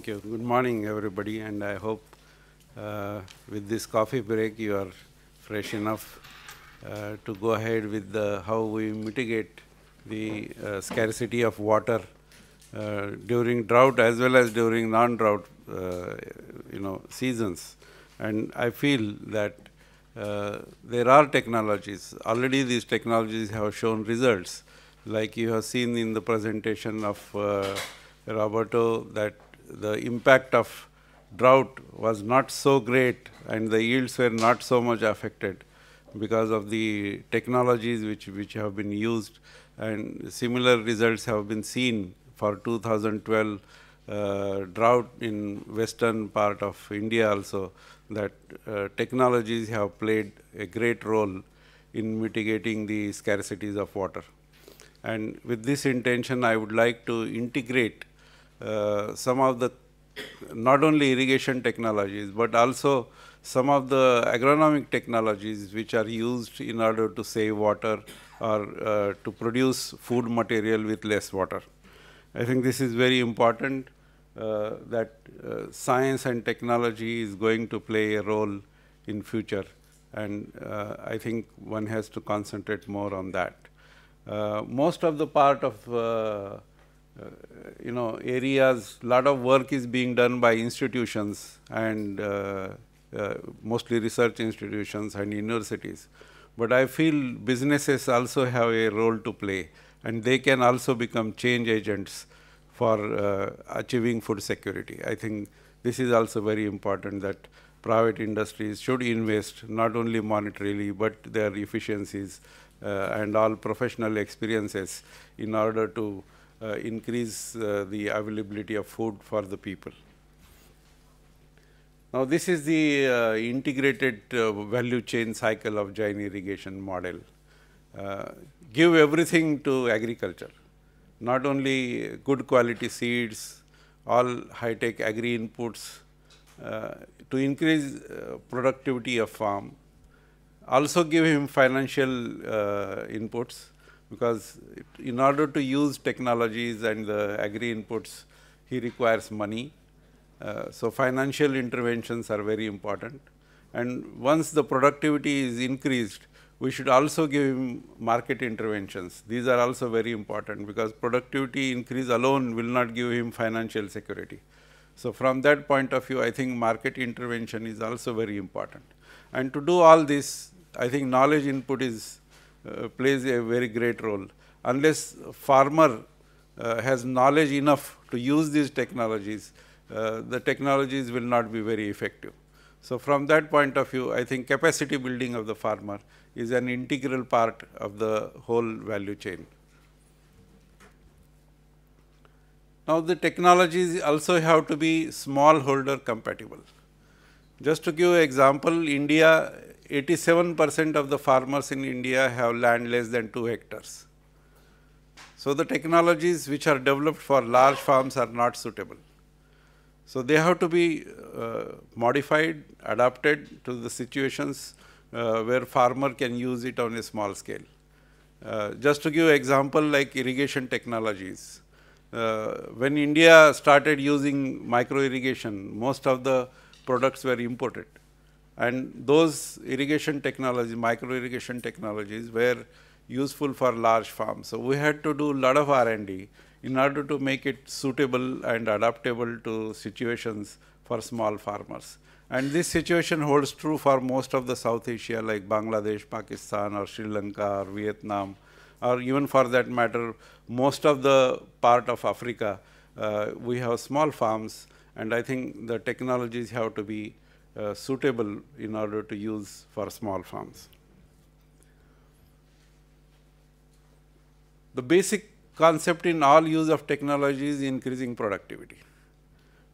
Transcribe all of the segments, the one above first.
Thank you. Good morning, everybody, and I hope uh, with this coffee break you are fresh enough uh, to go ahead with the, how we mitigate the uh, scarcity of water uh, during drought as well as during non-drought, uh, you know, seasons. And I feel that uh, there are technologies. Already these technologies have shown results, like you have seen in the presentation of Roberto that the impact of drought was not so great and the yields were not so much affected because of the technologies which, which have been used and similar results have been seen for 2012 uh, drought in western part of India also that uh, technologies have played a great role in mitigating the scarcities of water. And with this intention, I would like to integrate uh, some of the not only irrigation technologies, but also some of the agronomic technologies which are used in order to save water or uh, to produce food material with less water. I think this is very important uh, that uh, science and technology is going to play a role in future and uh, I think one has to concentrate more on that. Uh, most of the part of uh, you know areas lot of work is being done by institutions and uh, uh, mostly research institutions and universities but i feel businesses also have a role to play and they can also become change agents for uh, achieving food security i think this is also very important that private industries should invest not only monetarily but their efficiencies uh, and all professional experiences in order to uh, increase uh, the availability of food for the people. Now, this is the uh, integrated uh, value chain cycle of Jain irrigation model. Uh, give everything to agriculture, not only good quality seeds, all high tech agri inputs uh, to increase productivity of farm, also give him financial inputs because it, in order to use technologies and the agri inputs, he requires money. Uh, so financial interventions are very important. And once the productivity is increased, we should also give him market interventions. These are also very important because productivity increase alone will not give him financial security. So from that point of view, I think market intervention is also very important. And to do all this, I think knowledge input is uh, plays a very great role. Unless farmer uh, has knowledge enough to use these technologies, uh, the technologies will not be very effective. So, from that point of view, I think capacity building of the farmer is an integral part of the whole value chain. Now, the technologies also have to be smallholder compatible. Just to give example, India, 87% of the farmers in India have land less than 2 hectares. So the technologies which are developed for large farms are not suitable. So they have to be uh, modified, adapted to the situations uh, where farmer can use it on a small scale. Uh, just to give example like irrigation technologies. Uh, when India started using micro irrigation, most of the products were imported. And those irrigation technology, micro irrigation technologies were useful for large farms. So we had to do a lot of R&D in order to make it suitable and adaptable to situations for small farmers. And this situation holds true for most of the South Asia like Bangladesh, Pakistan or Sri Lanka or Vietnam or even for that matter most of the part of Africa. Uh, we have small farms and I think the technologies have to be uh, suitable in order to use for small farms. The basic concept in all use of technology is increasing productivity.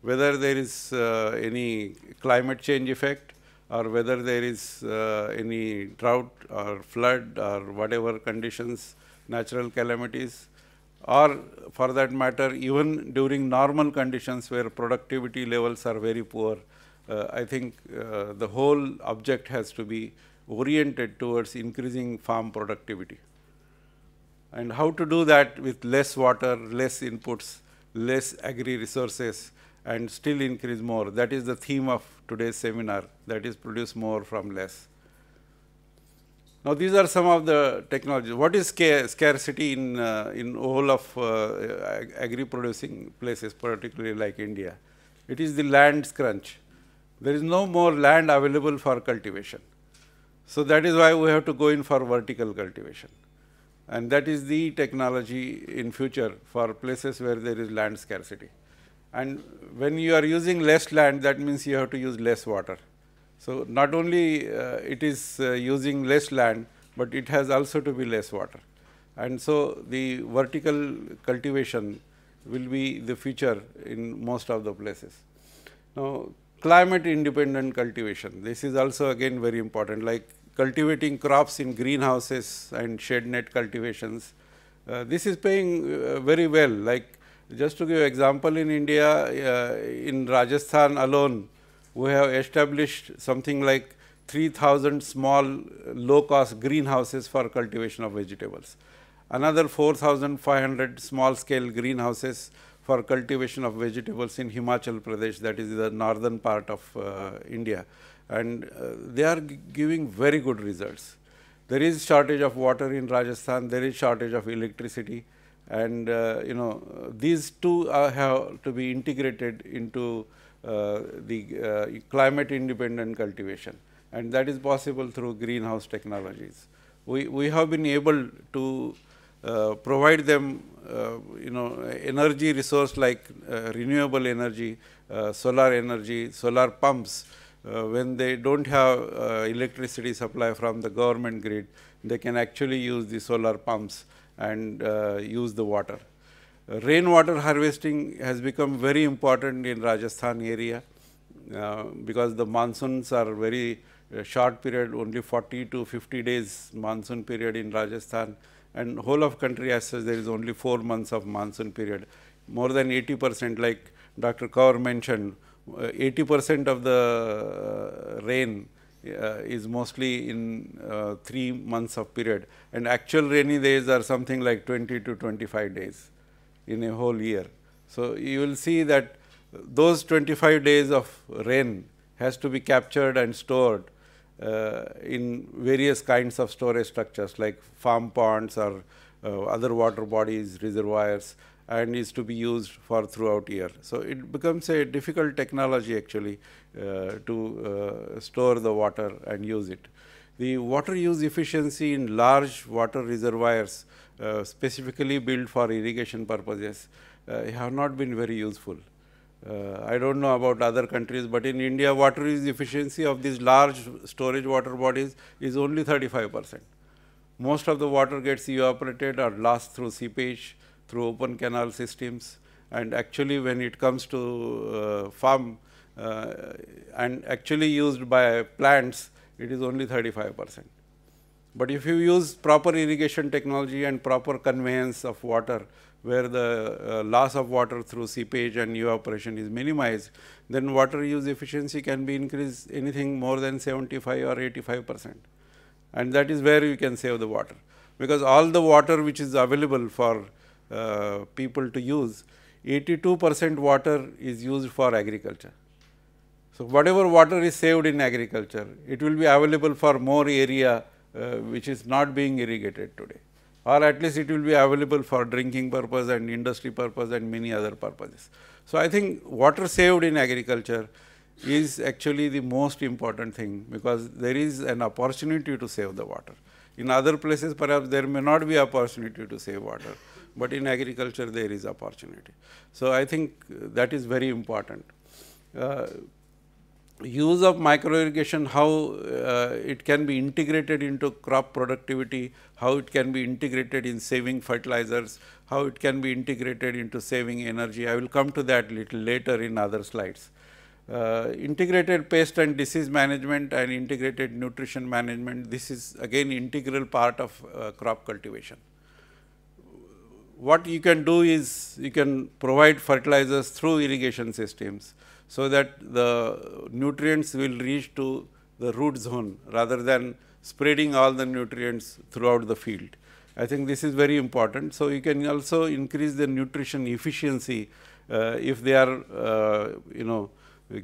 Whether there is uh, any climate change effect or whether there is uh, any drought or flood or whatever conditions, natural calamities, or for that matter even during normal conditions where productivity levels are very poor, uh, I think uh, the whole object has to be oriented towards increasing farm productivity. And how to do that with less water, less inputs, less agri resources and still increase more. That is the theme of today's seminar that is produce more from less. Now, these are some of the technologies. What is scarcity in, uh, in all of uh, agri-producing places, particularly like India? It is the land crunch. There is no more land available for cultivation. So, that is why we have to go in for vertical cultivation. And that is the technology in future for places where there is land scarcity. And when you are using less land, that means you have to use less water. So, not only uh, it is uh, using less land, but it has also to be less water. And so, the vertical cultivation will be the feature in most of the places. Now, climate independent cultivation, this is also again very important like cultivating crops in greenhouses and shade net cultivations. Uh, this is paying uh, very well like just to give example in India, uh, in Rajasthan alone we have established something like 3000 small low cost greenhouses for cultivation of vegetables. Another 4500 small scale greenhouses for cultivation of vegetables in Himachal Pradesh that is the northern part of uh, India and uh, they are giving very good results. There is shortage of water in Rajasthan, there is shortage of electricity and uh, you know these two have to be integrated into uh, the uh, climate independent cultivation and that is possible through greenhouse technologies. We, we have been able to uh, provide them uh, you know energy resource like uh, renewable energy, uh, solar energy, solar pumps. when they don't have electricity supply from the government grid, they can actually use the solar pumps and use the water rainwater harvesting has become very important in Rajasthan area uh, because the monsoons are very uh, short period only 40 to 50 days monsoon period in Rajasthan and whole of country as such there is only 4 months of monsoon period more than 80 percent like Dr. Kaur mentioned uh, 80 percent of the uh, rain uh, is mostly in uh, 3 months of period and actual rainy days are something like 20 to 25 days in a whole year. So, you will see that those 25 days of rain has to be captured and stored uh, in various kinds of storage structures like farm ponds or uh, other water bodies, reservoirs and is to be used for throughout year. So, it becomes a difficult technology actually uh, to uh, store the water and use it. The water use efficiency in large water reservoirs uh, specifically built for irrigation purposes uh, have not been very useful. Uh, I don't know about other countries, but in India, water use efficiency of these large storage water bodies is only 35 percent. Most of the water gets evaporated or lost through seepage, through open canal systems, and actually when it comes to uh, farm uh, and actually used by plants, it is only 35 percent. But if you use proper irrigation technology and proper conveyance of water, where the uh, loss of water through seepage and evaporation is minimized, then water use efficiency can be increased anything more than 75 or 85 percent. And that is where you can save the water, because all the water which is available for uh, people to use, 82 percent water is used for agriculture. So, whatever water is saved in agriculture, it will be available for more area uh, which is not being irrigated today or at least it will be available for drinking purpose and industry purpose and many other purposes. So, I think water saved in agriculture is actually the most important thing because there is an opportunity to save the water. In other places perhaps there may not be opportunity to save water, but in agriculture there is opportunity. So, I think that is very important. Uh, use of micro irrigation, how uh, it can be integrated into crop productivity, how it can be integrated in saving fertilizers, how it can be integrated into saving energy. I will come to that little later in other slides. Uh, integrated pest and disease management and integrated nutrition management, this is again integral part of uh, crop cultivation. What you can do is you can provide fertilizers through irrigation systems so that the nutrients will reach to the root zone rather than spreading all the nutrients throughout the field. I think this is very important. So, you can also increase the nutrition efficiency uh, if they are uh, you know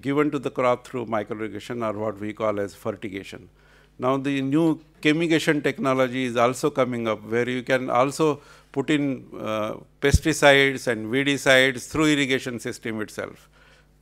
given to the crop through micro irrigation or what we call as fertigation. Now, the new chemigation technology is also coming up where you can also put in uh, pesticides and weedicides through irrigation system itself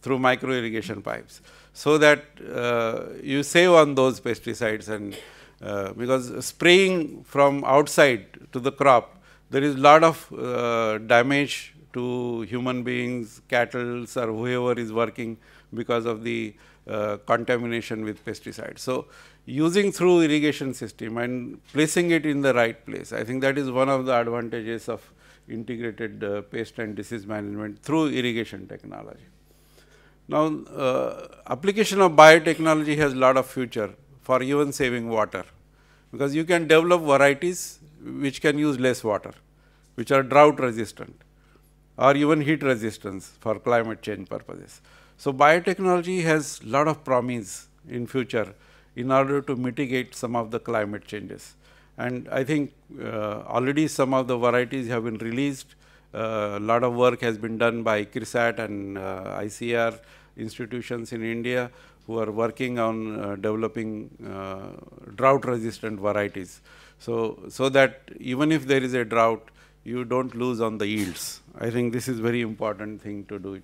through micro irrigation pipes. So that uh, you save on those pesticides and uh, because spraying from outside to the crop, there is lot of uh, damage to human beings, cattle or whoever is working because of the uh, contamination with pesticides. So, using through irrigation system and placing it in the right place, I think that is one of the advantages of integrated uh, pest and disease management through irrigation technology. Now, uh, application of biotechnology has lot of future for even saving water because you can develop varieties which can use less water, which are drought resistant or even heat resistance for climate change purposes. So, biotechnology has lot of promise in future in order to mitigate some of the climate changes. And I think uh, already some of the varieties have been released. A uh, lot of work has been done by CRISAT and uh, ICR institutions in India who are working on uh, developing uh, drought resistant varieties. So, so that even if there is a drought, you don't lose on the yields. I think this is very important thing to do it.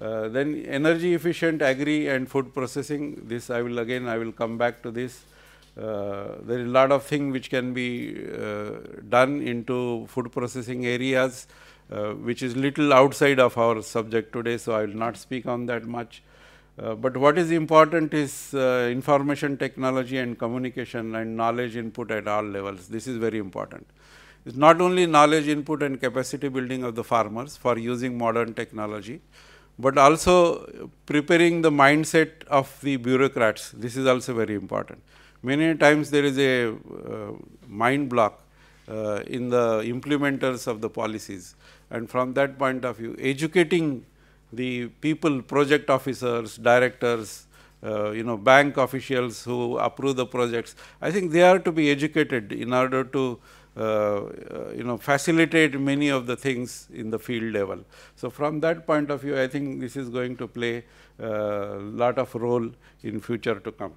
Uh, then energy efficient agri and food processing, this I will again, I will come back to this. Uh, there is a lot of thing which can be uh, done into food processing areas uh, which is little outside of our subject today. So, I will not speak on that much. Uh, but what is important is uh, information technology and communication and knowledge input at all levels. This is very important. It is not only knowledge input and capacity building of the farmers for using modern technology, but also preparing the mindset of the bureaucrats. This is also very important. Many times there is a uh, mind block uh, in the implementers of the policies. And from that point of view, educating the people, project officers, directors, uh, you know, bank officials who approve the projects, I think they are to be educated in order to uh, uh you know facilitate many of the things in the field level. So, from that point of view I think this is going to play a uh, lot of role in future to come.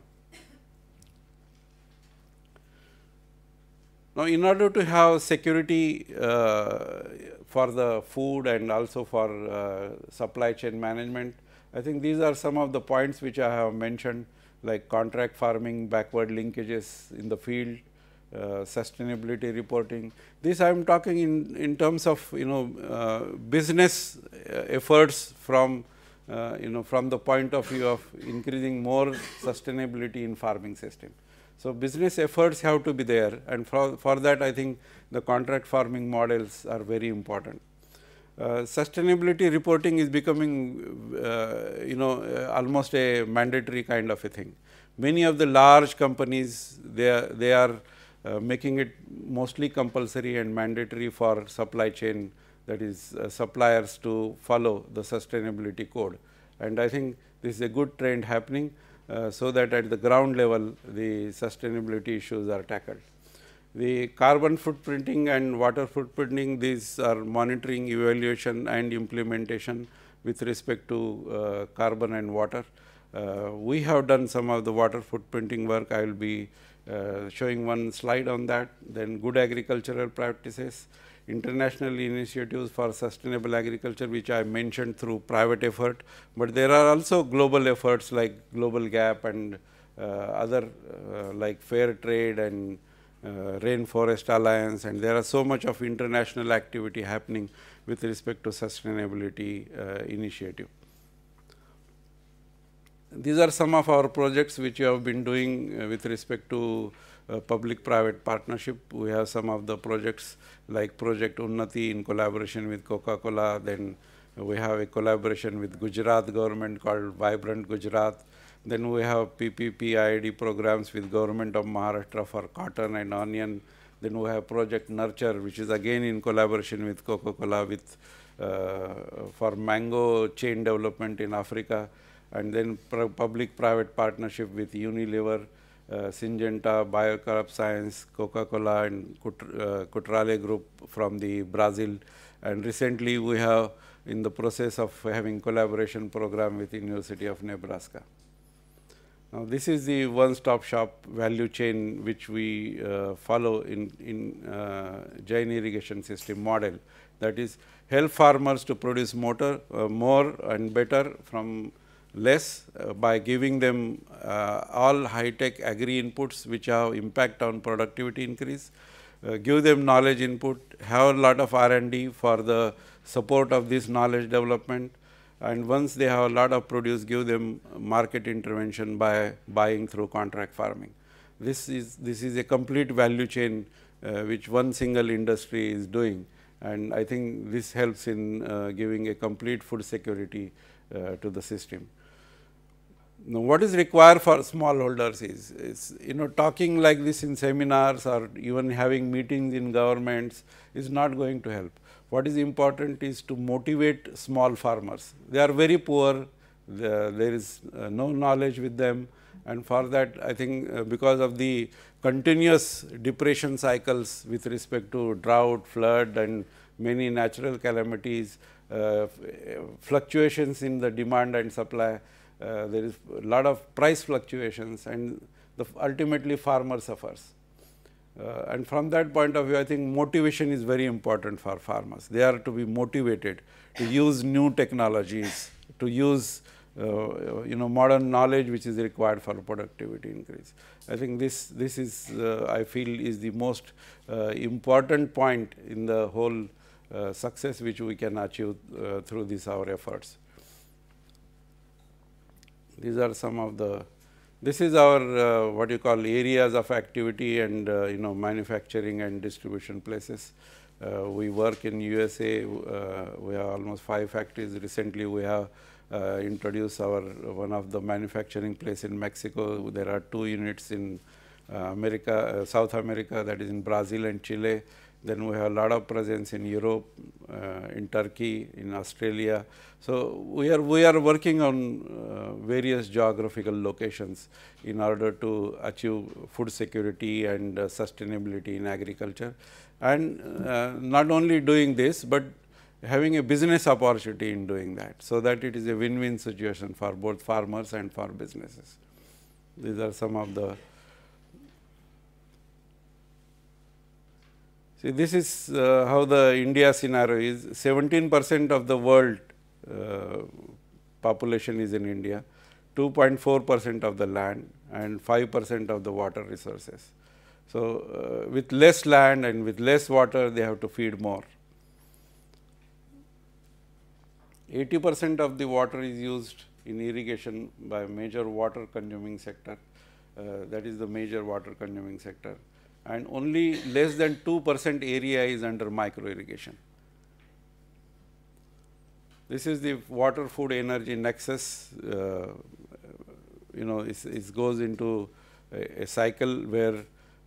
Now, in order to have security uh, for the food and also for uh, supply chain management, I think these are some of the points which I have mentioned like contract farming, backward linkages in the field, uh, sustainability reporting. This I am talking in, in terms of you know uh, business uh, efforts from uh, you know from the point of view of increasing more sustainability in farming system. So, business efforts have to be there and for, for that I think the contract farming models are very important. Uh, sustainability reporting is becoming uh, you know uh, almost a mandatory kind of a thing. Many of the large companies they are, they are uh, making it mostly compulsory and mandatory for supply chain that is uh, suppliers to follow the sustainability code and I think this is a good trend happening. Uh, so that at the ground level the sustainability issues are tackled. The carbon footprinting and water footprinting these are monitoring evaluation and implementation with respect to uh, carbon and water. Uh, we have done some of the water footprinting work. I will be uh, showing one slide on that. Then good agricultural practices, international initiatives for sustainable agriculture which I mentioned through private effort, but there are also global efforts like Global Gap and uh, other uh, like Fair Trade and uh, Rainforest Alliance and there are so much of international activity happening with respect to sustainability uh, initiative. These are some of our projects which you have been doing uh, with respect to public-private partnership. We have some of the projects like Project Unnati in collaboration with Coca-Cola. Then we have a collaboration with Gujarat government called Vibrant Gujarat. Then we have PPP programs with government of Maharashtra for cotton and onion. Then we have Project Nurture, which is again in collaboration with Coca-Cola with uh, for mango chain development in Africa. And then public-private partnership with Unilever uh, Syngenta, BioCorp Science, Coca-Cola and Cutrale uh, Group from the Brazil. And recently we have in the process of having collaboration program with University of Nebraska. Now, this is the one-stop shop value chain which we uh, follow in, in uh, Jain irrigation system model. That is help farmers to produce motor, uh, more and better from less uh, by giving them uh, all high tech agri inputs which have impact on productivity increase, uh, give them knowledge input, have a lot of R and D for the support of this knowledge development and once they have a lot of produce give them market intervention by buying through contract farming. This is this is a complete value chain uh, which one single industry is doing and I think this helps in uh, giving a complete food security uh, to the system. Now, what is required for smallholders is, is, you know talking like this in seminars or even having meetings in governments is not going to help. What is important is to motivate small farmers. They are very poor, the, there is uh, no knowledge with them and for that I think uh, because of the continuous depression cycles with respect to drought, flood and many natural calamities, uh, uh fluctuations in the demand and supply, uh, there is a lot of price fluctuations and the ultimately farmer suffers. Uh, and from that point of view, I think motivation is very important for farmers. They are to be motivated to use new technologies, to use uh, you know modern knowledge which is required for productivity increase. I think this this is uh, I feel is the most uh, important point in the whole uh, success which we can achieve uh, through these our efforts. These are some of the, this is our uh, what you call areas of activity and uh, you know manufacturing and distribution places. Uh, we work in USA, uh, we have almost five factories. Recently we have uh, introduced our one of the manufacturing place in Mexico. There are two units in America, South America that is in Brazil and Chile then we have a lot of presence in Europe, uh, in Turkey, in Australia. So we are we are working on uh, various geographical locations in order to achieve food security and uh, sustainability in agriculture, and uh, not only doing this but having a business opportunity in doing that, so that it is a win-win situation for both farmers and for businesses. These are some of the See, this is uh, how the India scenario is 17 percent of the world uh, population is in India, 2.4 percent of the land and 5 percent of the water resources. So, uh, with less land and with less water they have to feed more. 80 percent of the water is used in irrigation by major water consuming sector, uh, that is the major water consuming sector and only less than 2 percent area is under micro irrigation. This is the water food energy nexus, uh, you know, it goes into a, a cycle where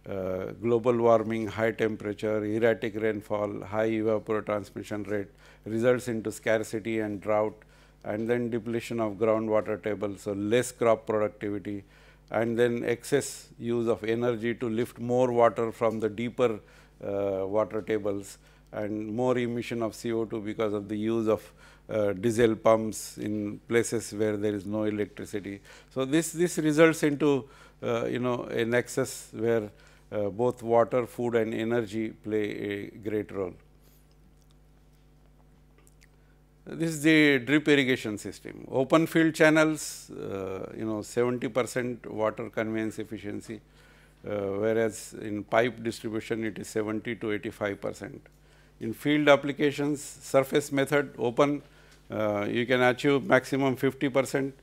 uh, global warming, high temperature, erratic rainfall, high evapotranspiration rate results into scarcity and drought and then depletion of groundwater table. So, less crop productivity and then excess use of energy to lift more water from the deeper uh, water tables and more emission of CO2 because of the use of uh, diesel pumps in places where there is no electricity. So, this, this results into uh, you know an excess where uh, both water, food and energy play a great role. This is the drip irrigation system, open field channels, uh, you know 70 percent water conveyance efficiency, uh, whereas in pipe distribution it is 70 to 85 percent. In field applications, surface method open, uh, you can achieve maximum 50 percent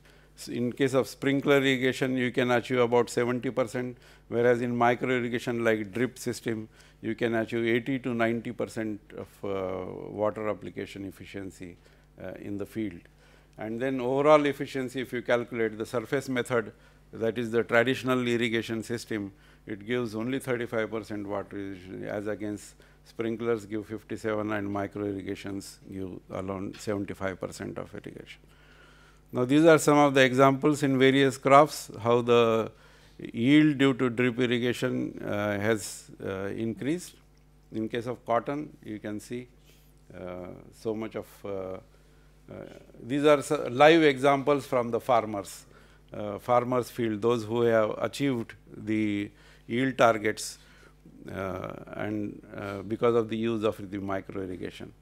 in case of sprinkler irrigation you can achieve about 70 percent whereas in micro irrigation like drip system you can achieve 80 to 90 percent of uh, water application efficiency uh, in the field. And then overall efficiency if you calculate the surface method that is the traditional irrigation system it gives only 35 percent water as against sprinklers give 57 and micro irrigations give around 75 percent of irrigation. Now, these are some of the examples in various crops how the yield due to drip irrigation uh, has uh, increased. In case of cotton, you can see uh, so much of uh, uh, these are live examples from the farmers, uh, farmers field, those who have achieved the yield targets and because of the use of the micro irrigation.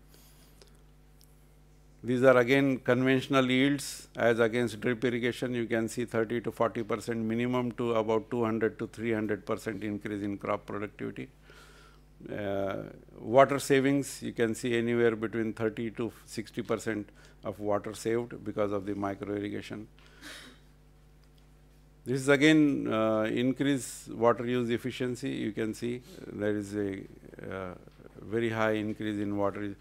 These are again conventional yields as against drip irrigation you can see 30 to 40 percent minimum to about 200 to 300 percent increase in crop productivity. Uh, water savings you can see anywhere between 30 to 60 percent of water saved because of the micro irrigation. This is again uh, increase water use efficiency you can see there is a uh, very high increase in water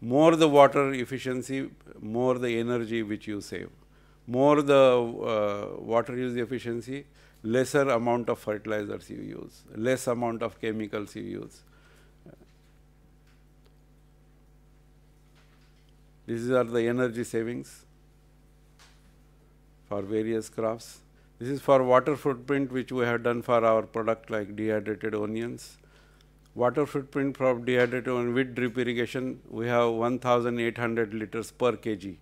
more the water efficiency, more the energy which you save. More the uh, water use efficiency, lesser amount of fertilizers you use, less amount of chemicals you use. These are the energy savings for various crops. This is for water footprint which we have done for our product like dehydrated onions water footprint from and with drip irrigation, we have 1,800 liters per kg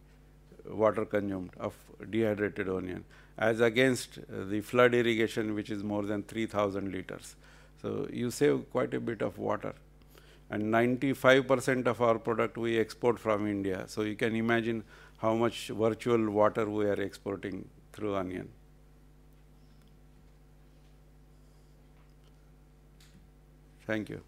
water consumed of dehydrated onion as against the flood irrigation which is more than 3000 liters. So, you save quite a bit of water and 95 percent of our product we export from India. So, you can imagine how much virtual water we are exporting through onion. Thank you.